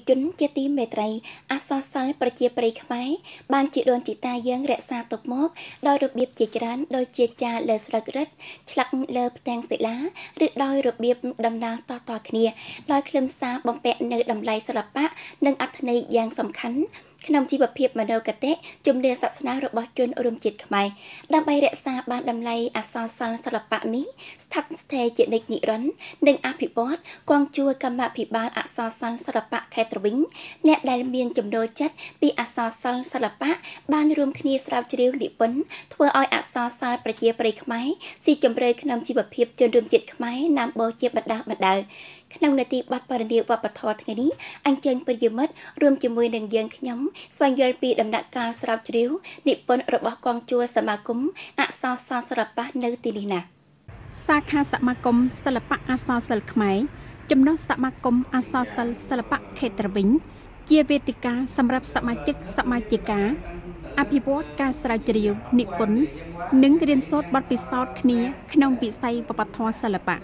កជនជាទីមេត្រី អសរសិល្ប៍ប្រជាប្រិយខ្មែរបានជាដូនជីតាយើង រក្សាទុកមកដោយរបៀបជាច្រើនដោយជាចាលើស្លឹករឹតឆ្លាក់លើផ្ទាំងសិលាឬដោយរបៀបដំណាលតតគ្នាដោយខ្លឹមសារបំពាក់នៅតម្លៃសិល្បៈនិងអត្ថន័យយ៉ាងសំខាន់ក្នុងជីវភាពមនោគតិជំនឿសាសនារបស់ជនរួមជាតិខ្មែរដើម្បីរក្សាបានតម្លៃអសរសិល្ប៍សិល្បៈនេះស្ថិតស្ថេរជានិច្ចនិរន្តរ៍និងអភិវឌ្ឍគង់ជួយកម្មាភិបាលអសរសិល្ប៍សិល្បៈខេត្តត្រវិញអ្នកដែលមានចំណូលចិត្តពីអសរសិល្ប៍សិល្បៈបានរួមគ្នាស្រាវជ្រាវនិពន្ធធ្វើឲ្យអសរសិល្ប៍ប្រជាប្រិយខ្មែរស៊ីជម្រៅក្នុងជីវភាពជនរួមជាតិខ្មែរតាមបោជាបណ្ដាបណ្ដាក្នុងនាទីបទបរិនិព្វវប្បធម៌ថ្ងៃនេះអញ្ជើញប្រិយមិត្តរួមជាមួយនឹងយើងខ្ញុំស្វែងយល់ពីដំណាក់កាលស្រាវជ្រាវនិពន្ធរបស់កងជួរសមាគមអក្សរសាស្ត្រសិល្បៈនៅទីនេះណាសាខាសមាគមសិល្បៈអក្សរសិល្ប៍ខ្មែរចំណុះសមាគមអក្សរសិល្ប៍សិល្បៈខេត្តត្រវិញជាវេទិកាសម្រាប់សមាជិកសមាជិកាអភិវឌ្ឍការស្រាវជ្រាវនិពន្ធនិងរៀនសូត្របទពិសោធន៍គ្នាក្នុង វិស័យបព្វធម៌សិល្បៈ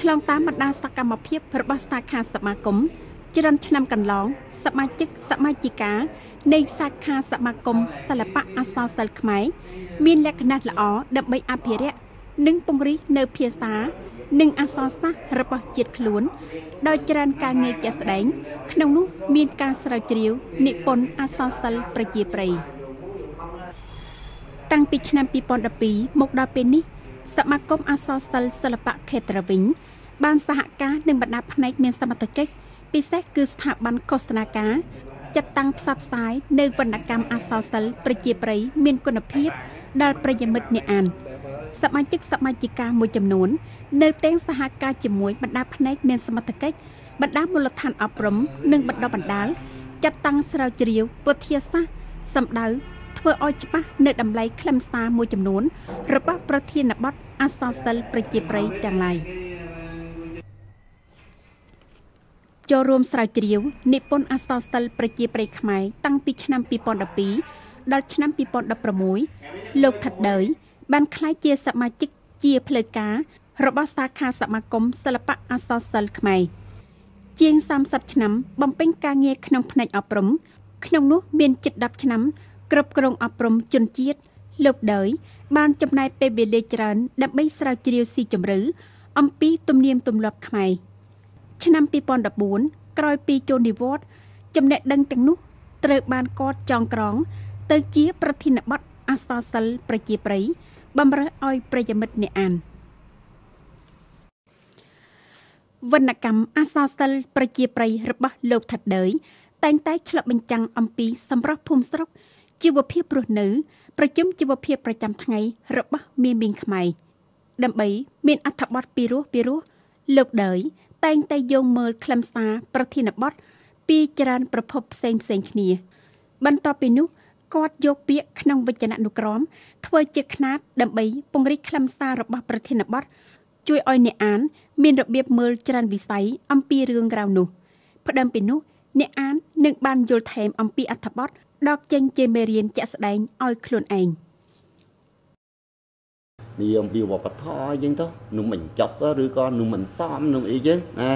ឆ្លងតាមបណ្ដាសកម្មភាពរបស់សាខាសមាគមច្រើន ឆ្នាំកន្លងសមាជិកសមាជិកានៃសាខាសមាគមសិល្បៈអក្សរសិល្ប៍ខ្មែរមាន លក្ខណៈល្អដើម្បីអភិរក្សនិងពង្រីកនៅភាសានិងអក្សរសាស្ត្ររបស់ជាតិខ្លួនដោយច្រើន ការងារជាក់ស្ដែង ក្នុងនោះ មានការស្រាវជ្រាវនិពន្ធអក្សរសិល្ប៍ប្រជាប្រិយតាំងពីឆ្នាំ2012មកដល់ពេលនេះសមាគមអសរសិល្ប៍សិល្បៈខេត្តរវិញបានសហការនឹងបណ្ដាផ្នែកមានសមត្ថកិច្ចពិសេសគឺស្ថាប័នឃោសនាការចាត់តាំងផ្សព្វផ្សាយនៅវណ្ណកម្មអសរសិល្ប៍ប្រជាប្រិយមានគុណភាពដល់ប្រិយមិត្តអ្នកអាន សមាជិកសមាជិកាមួយចំនួន នៅទាំងសហការជាមួយបណ្ដាផ្នែកមានសមត្ថកិច្ចបណ្ដាមូលដ្ឋានអប់រំនិងបណ្ដុះបណ្ដាលចាត់តាំងស្រាវជ្រាវវិទ្យាសាស្ត្រសម្ដៅធ្វើឲ្យច្បាស់នៅតម្លៃខ្លឹមសារមួយចំនួន របស់ប្រធានបទអសរសិល្ប៍ប្រជាប្រិយទាំងឡាយចូលរួមស្រាវជ្រាវនិពន្ធអសរសិល្ប៍ប្រជាប្រិយខ្មែរតាំងពីឆ្នាំ2012ដល់ឆ្នាំ2016លោកថាត់ đời បានក្លាយជាសមាជិកជាផ្លូវការរបស់សាខាសមាគមសិល្បៈអសរសិល្ប៍ខ្មែរជាង30ឆ្នាំបំពេញការងារក្នុងផ្នែកអប់រំក្នុងនោះមានជិត10ឆ្នាំគ្រប់គ្រងអប់រំជនជាតិលោក đời បានចំណាយពេលវេលាច្រើនដើម្បីស្រាវជ្រាវស៊ីជម្រៅអំពីទំនៀមទម្លាប់ខ្មែរឆ្នាំ2014ក្រោយពីចូលនិវត្តន៍ចំណេះដឹងទាំងនោះត្រូវបានកត់ចងក្រង ទៅជាប្រធានបទអសរសិល្ប៍ប្រជាប្រិយបំរើឲ្យប្រិយមិត្តអ្នកអានវណ្ណកម្មអសរសិល្ប៍ប្រជាប្រិយរបស់លោកថាត់ đời តែងតែឆ្លុះបញ្ចាំងអំពីសម្រស់ភូមិស្រុកជីវភាពរស់នៅ ប្រជុំជីវភាពប្រចាំថ្ងៃរបស់មានមីងខ្មែរដើម្បី មានអត្ថបទពីរោះពីរោះលោក đời តែងតែយោងមើលខ្លឹមសារ ប្រធានបទពីច្រើនប្រភពផ្សេងផ្សេងគ្នា បន្ទាប់ពីនោះគាត់យកពាក្យក្នុងវចនៈនុក្រមធ្វើជាຂ្នាតដើម្បីពង្រីកខ្លឹមសាររបស់ប្រធានបទជួយឲ្យអ្នកអាន មានរបៀបមើលច្រើនវិស័យអំពីរឿងរ៉ាវនោះផ្ដើមពីនោះអ្នកអាននឹងបានយល់ថែមអំពីអត្ថបទដកចេញជាមេរៀនជាក់ស្ដែងឲ្យខ្លួនឯងនិយមពីវប្បធម៌យើងទៅនឹងមិនចប់ឬក៏នឹងមិនសមនឹងអីយើងណា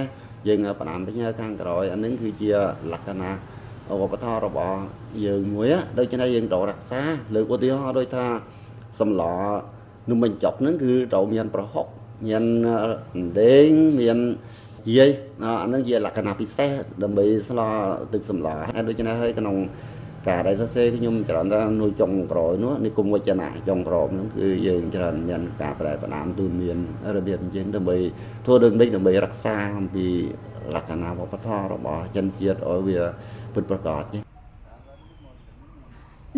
យើងប្រណាំទៅខាងក្រោយអានឹងគឺជាលក្ខណៈវប្បធម៌របស់យើងមួយដូច្នេះយើងត្រូវរក្សា លើកឧទាហរណ៍ដូចថាសំឡនឹងមិនចប់នឹងគឺត្រូវមានប្រហុកមានដេងមានជាយអានឹងជាលក្ខណៈពិសេស ដើម្បីស្លទឹកសម្លហើយដូច្នេះហើយក្នុងការដែលសរសេរខ្ញុំច្រើនថានៅចុងក្រោយនោះនិគមវចនៈចុងក្រោមនោះគឺយើងច្រើនមានការប្រែផ្ដាមទូមានរបៀបយើងដើម្បីធ្វើដូចមិនដើម្បីរក្សាអំពីលក្ខណៈវប្បធម៌របស់ជនជាតិឲ្យវាពិតប្រាកដ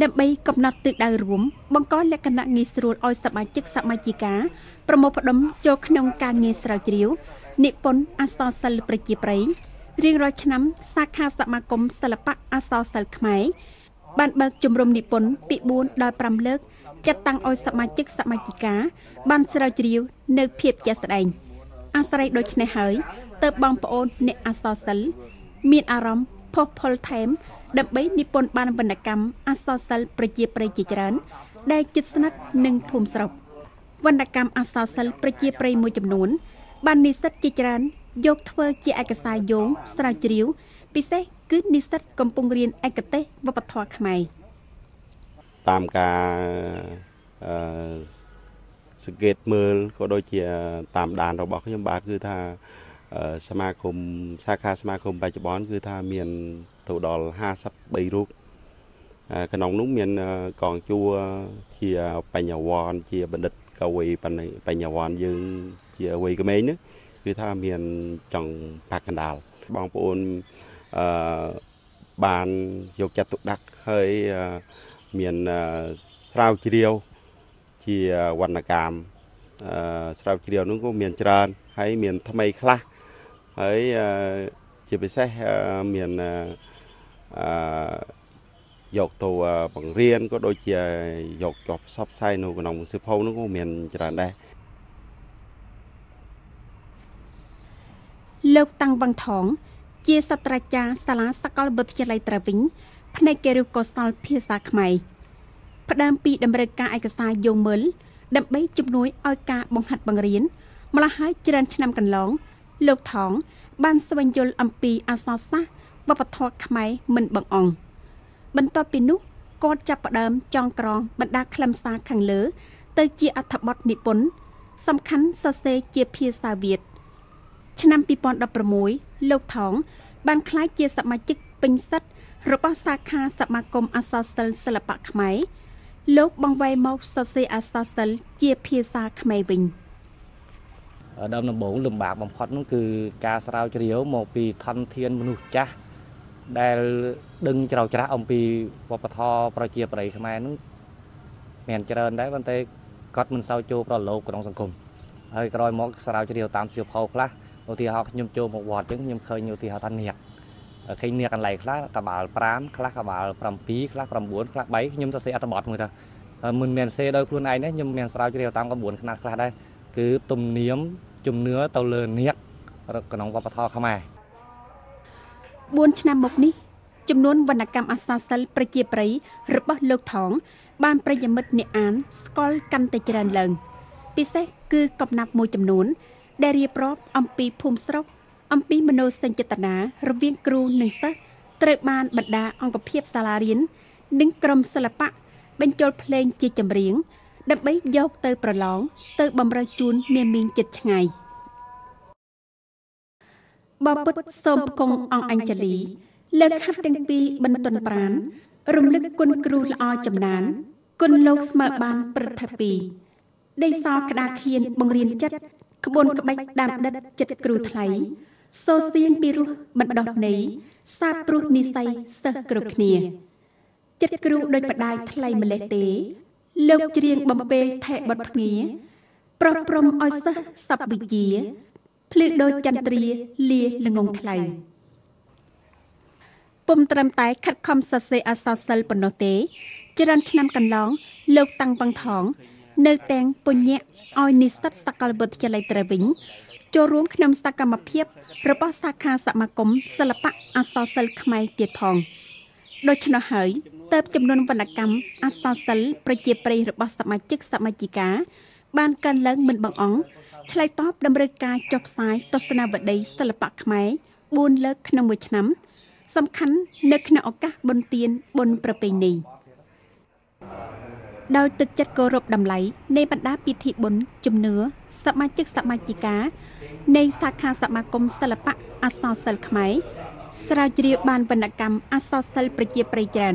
ដើម្បីកំណត់ទិសដៅរួមបង្កលក្ខណៈងាយស្រួលឲ្យសមាជិកសមាជិកាប្រមូលផ្ដុំចូលក្នុងការងារស្រាវជ្រាវនិពន្ធអក្សរសិល្ប៍ប្រជាប្រិយរៀងរាល់ឆ្នាំ សាខាសមាគមសិល្បៈអសរសិល្ប៍ខ្មែរបានបើកជំរំនិពន្ធពី4ដល់5លើកចាត់តាំងឲ្យសមាជិកសមាជិកាបានស្រាវជ្រាវនៅភាពជាក់ស្ដែងអាស្រ័យដូច្នេះហើយទៅបងប្អូនអ្នកអសរសិល្ប៍មានអារម្មណ៍ផុសផុលថែមដើម្បីនិពន្ធបានវណ្ណកម្មអសរសិល្ប៍ប្រជាប្រិយជាច្រើនដែលជិតស្និទ្ធនឹងភូមិស្រុកវណ្ណកម្មអសរសិល្ប៍ប្រជាប្រិយមួយចំនួនបាននិស្សិតជាច្រើនយកធ្វើជាឯកសារយោងស្រាវជ្រាវពិសេសគឺនិស្សិត កំពុងរៀនឯកទេសវប្បធម៌ខ្មែរតាមការអឺសង្កេតមើលក៏ដូចជា តាមដានរបស់ខ្ញុំបាទគឺថាសមាគមសាខាសមាគមបច្ចុប្បន្នគឺថាមានទៅដល់53រូបក្នុងនោះមានកងជួរជាបញ្ញវន្តជាបណ្ឌិតកវីបញ្ញវន្តយើងជាវ័យក្មេងហ្នឹងគឺថាមានចង់ផាកកណ្ដាលបងប្អូនអឺបានយកចិត្តទុកដាក់ហើយមានស្រាវជ្រាវជាវណ្ណកម្មស្រាវជ្រាវនោះក៏មាន ច្រើន ហើយមានថ្មីខ្លះហើយជាពិសេសមានអឺយកទៅបង្រៀនក៏ដូចជា យកចុះផ្សព្វផ្សាយនៅក្នុងសិភៅនោះក៏មានច្រើនដែរលោកតាំងវ៉ាងថងជាសាស្ត្រាចារ្យសាលាសកលវិទ្យាល័យត្រាវិញផ្នែកគរុកោសលភាសាខ្មែរផ្ដើមពីដំណើរការឯកសារយោងមើលដើម្បីជំនួយឲ្យការបង្ហាត់បង្រៀនម្ល៉េះហើយច្រើនឆ្នាំកន្លងលោកថងបានស្វែងយល់អំពីអក្សរសាស្ត្រវប្បធម៌ខ្មែរមិនបង្អង់បន្ទាប់ពីនោះគាត់ចាប់ផ្ដើម ចងក្រង បណ្ដាខ្លឹមសារខាងលើ ទៅជាអត្ថបទនិពន្ធសំខាន់សរសេរជាភាសាវៀត។ឆ្នាំ2016លោកថងបានក្លាយជាសមាជិកពេញសិទ្ធិរបស់សាខាសមាគមអសរសិល្ប៍សិល្បៈខ្មែរលោកបង្វែរមកសរសេរអសរសិល្ប៍ជាភាសាខ្មែរវិញដើមដំបូងលំបាកបំផុតនោះគឺការស្រាវជ្រាវមកពីថនធានមនុស្សចាស់ដែលដឹងច្រោចច្រាស់អំពីវប្បធម៌ប្រជាប្រិយខ្មែរនោះមានច្រើនដែរប៉ុន្តែគាត់មិនសូវចូលប្រឡូកក្នុងសង្គមហើយក្រោយមក ស្រាវជ្រាវតាមសៀវភៅខ្លះឧទាហរណ៍ខ្ញុំចូលមកវត្តអញ្ចឹងខ្ញុំឃើញឧទាហរណ៍ថានាគឃើញនាគកន្លែងខ្លះក្បាល5ខ្លះក្បាល7ខ្លះ9ខ្លះ3ខ្ញុំសរសេរអត្ថបទមួយថាមិនមែនសេដោយខ្លួនឯងទេខ្ញុំមាន ស្រាវជ្រាវតាមក្បួនខ្នាតខ្លះដែរគឺទំនៀមជំនឿទៅលើនាគក្នុងវប្បធម៌ខ្មែរ4ឆ្នាំមុខនេះ ចំនួនវណ្ណកម្មអាសាសិលប្រជាប្រិយរបស់លោកថង បានប្រិយមិត្តអ្នកអាន ស្គាល់កាន់តែច្រើនឡើងពិសេស គឺកំណាប់មួយចំនួនដែលរៀបរាប់អំពីភូមិស្រុក អំពីមនោសញ្ចេតនារវាងគ្រូ និងសិស្សត្រូវបានបណ្ដាអង្គភាពសាលារៀននិងក្រុមសិល្បៈបញ្ចូលភ្លេងជាចម្រៀងដើម្បីយកទៅ ប្រឡងទៅបំរើជូននាមីងចិត្តឆ្ងាយបពុតសូមគង់អង្គអញ្ជលីលើកហាត់ទាំងពីរបន្ទន់ប្រានរំលឹកគុណគ្រូល្អចំណានគុណលោកស្មើបានព្រឹទ្ធពីដីសល់ក្តារខៀនបង្រៀនចិត្តក្បួនក្បាច់ដាំដិតចិត្តគ្រូថ្លៃសូសៀងពីរោះបណ្ដោះនៃសាបព្រោះនិស័យសិស្សគ្រប់គ្នាចិត្តគ្រូដូចបដាយថ្លៃម្លេះទេ លោកច្រៀងបំពេថេបត់ភ្ងាប្រោះព្រំឲ្យសិស្សសពវិជាភ្លឺដូចចន្ទ្រាលាល្ងងខ្លៅពុំត្រឹមតែខិតខំសរសេរអសរសិល្ប៍ប៉ុណ្ណោះទេច្រើនឆ្នាំកន្លងលោកតាំងបង្ថងនៅទាំងពញ្ញៈឲ្យនិស្សិតសាកលវិទ្យាល័យត្រែវិញចូលរួមក្នុងសកម្មភាពរបស់សាខាសមាគមសិល្បៈអក្សរសិល្ប៍ខ្មែរទៀតផងដូច្នោះហើយតើបចំនួនវណ្ណកម្មអក្សរសិល្ប៍ប្រជាប្រិយរបស់សមាជិកសមាជិកា បានកើនឡើងមិនបង្អង់ឆ្លើយតបតម្រូវការចុះផ្សាយទស្សនាវដ្តីសិល្បៈខ្មែរ4លើកក្នុងមួយឆ្នាំសំខាន់នៅក្នុងឱកាសបុណ្យទានបុណ្យប្រពៃណីនេះដោយទឹកចិត្តគោរពតម្លៃនៃបណ្ដាពិធីបុណ្យជំនឿសមាជិកសមាជិកា នៃសាខាសមាគមសិល្បៈអសរសិល្ប៍ខ្មែរស្រាវជ្រាវបានវណ្ណកម្មអសរសិល្ប៍ប្រជាប្រិយច្រើន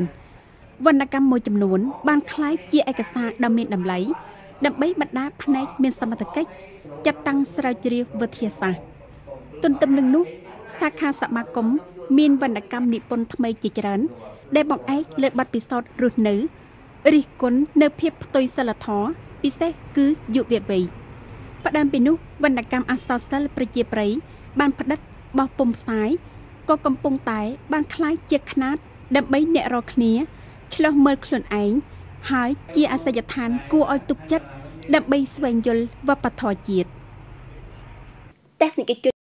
វណ្ណកម្មមួយចំនួន បានคล้ายជាឯកសារដ៏មានតម្លៃដើម្បីបណ្ដា ផ្នែកមានសមត្ថកិច្ចចាត់តាំងស្រាវជ្រាវវិទ្យាសាស្ត្រទន្ទឹមនឹងនោះសាខាសមាគមមានវណ្ណកម្មនិពន្ធថ្មីជាច្រើន ដែលបង្អែកលើបទពិសោធន៍រស់នៅរិះគន់នៅភាពផ្ទុយសិលធម៌ពិសេសគឺយុវវ័យផ្ដើមពីនោះវណ្ណកម្មអសរសិលប្រជាប្រិយបានផ្ដិតបោះពុំផ្សាយក៏កំពុងតែ បានคล้ายជាຂណាតដើម្បីអ្នករកគ្នា ឆ្លោះមើលខ្លួនឯងហើយ ជាអាសយដ្ឋាន គួរឲ្យទុកចិត្តដើម្បីស្វែងយល់វប្បធម៌ជាតិទស្សនិកជន